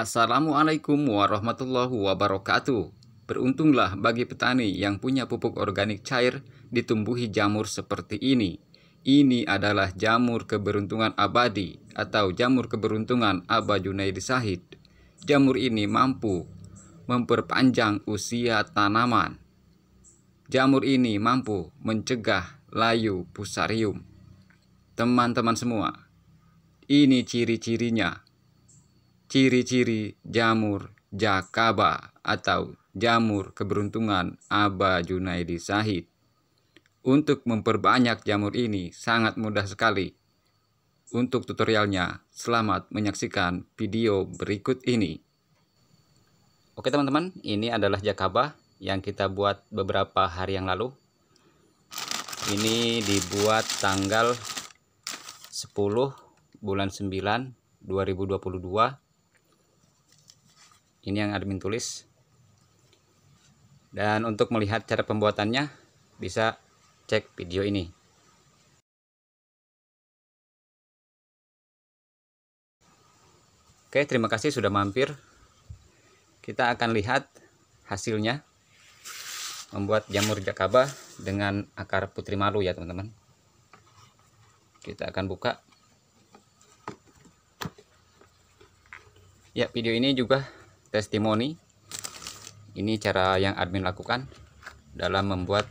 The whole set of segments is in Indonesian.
Assalamualaikum warahmatullahi wabarakatuh. Beruntunglah bagi petani yang punya pupuk organik cair ditumbuhi jamur seperti ini. Ini adalah jamur keberuntungan abadi atau jamur keberuntungan Aba Junaidi Sahid. Jamur ini mampu memperpanjang usia tanaman. Jamur ini mampu mencegah layu pusarium. Teman-teman semua, ini ciri-cirinya ciri-ciri jamur jakaba atau jamur keberuntungan Aba Junaidi Sahid. Untuk memperbanyak jamur ini sangat mudah sekali. Untuk tutorialnya, selamat menyaksikan video berikut ini. Oke teman-teman, ini adalah jakaba yang kita buat beberapa hari yang lalu. Ini dibuat tanggal 10 bulan 9 2022 ini yang admin tulis dan untuk melihat cara pembuatannya bisa cek video ini Oke terima kasih sudah mampir kita akan lihat hasilnya membuat jamur jakaba dengan akar putri malu ya teman-teman kita akan buka ya video ini juga testimoni ini cara yang admin lakukan dalam membuat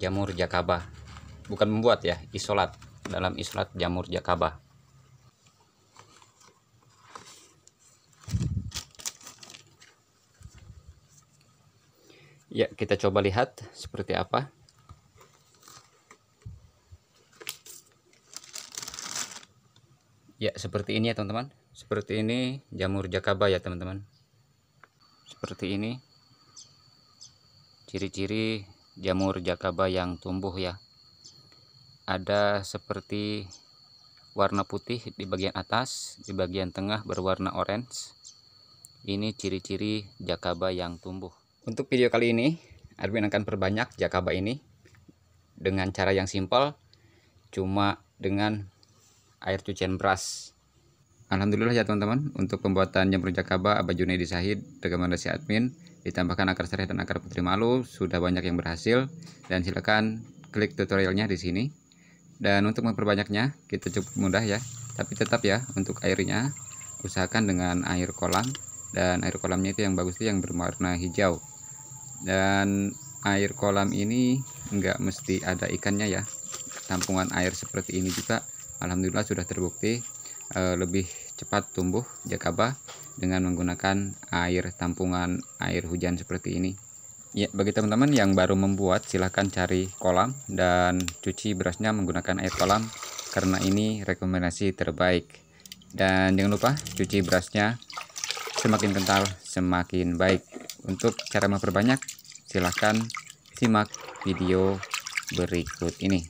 jamur jakaba bukan membuat ya isolat dalam isolat jamur jakaba ya kita coba lihat seperti apa ya seperti ini ya teman-teman seperti ini jamur jakaba ya teman-teman seperti ini ciri-ciri jamur jakaba yang tumbuh ya ada seperti warna putih di bagian atas di bagian tengah berwarna orange ini ciri-ciri jakaba yang tumbuh untuk video kali ini admin akan perbanyak jakaba ini dengan cara yang simpel cuma dengan air cucian beras Alhamdulillah ya teman-teman untuk pembuatan jamur jakaba Abah Junaidi Sahid rekomendasi admin ditambahkan akar serai dan akar putri malu sudah banyak yang berhasil dan silakan klik tutorialnya di sini dan untuk memperbanyaknya kita cukup mudah ya tapi tetap ya untuk airnya usahakan dengan air kolam dan air kolamnya itu yang bagus itu yang berwarna hijau dan air kolam ini nggak mesti ada ikannya ya tampungan air seperti ini juga Alhamdulillah sudah terbukti Eh, lebih cepat tumbuh jakaba dengan menggunakan air tampungan air hujan seperti ini. Ya, bagi teman-teman yang baru membuat silahkan cari kolam dan cuci berasnya menggunakan air kolam karena ini rekomendasi terbaik. Dan jangan lupa cuci berasnya semakin kental semakin baik. Untuk cara memperbanyak silahkan simak video berikut ini.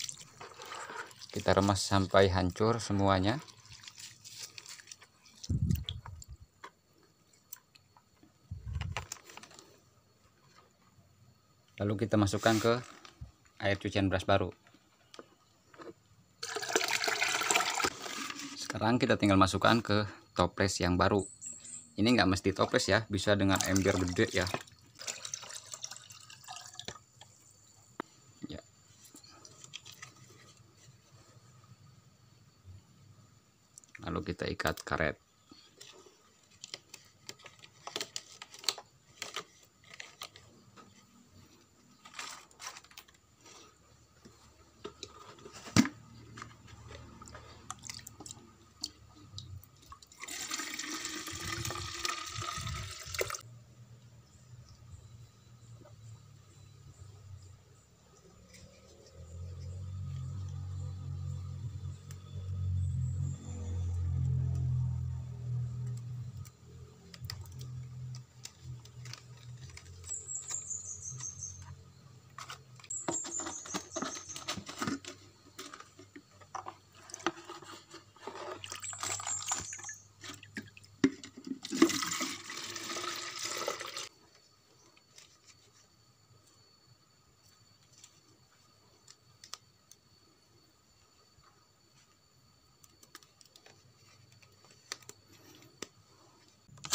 Kita remas sampai hancur semuanya. lalu kita masukkan ke air cucian beras baru sekarang kita tinggal masukkan ke toples yang baru ini nggak mesti toples ya bisa dengan ember gede ya, ya. lalu kita ikat karet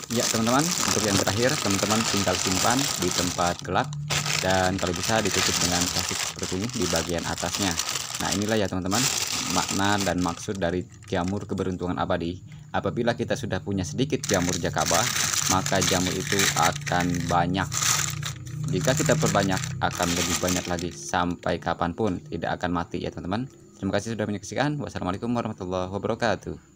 Ya teman-teman, untuk yang terakhir teman-teman tinggal simpan di tempat gelap dan kalau bisa ditutup dengan plastik seperti ini di bagian atasnya. Nah inilah ya teman-teman makna dan maksud dari jamur keberuntungan abadi. Apabila kita sudah punya sedikit jamur jakaba maka jamur itu akan banyak. Jika kita perbanyak akan lebih banyak lagi sampai kapanpun tidak akan mati ya teman-teman. Terima kasih sudah menyaksikan. Wassalamualaikum warahmatullahi wabarakatuh.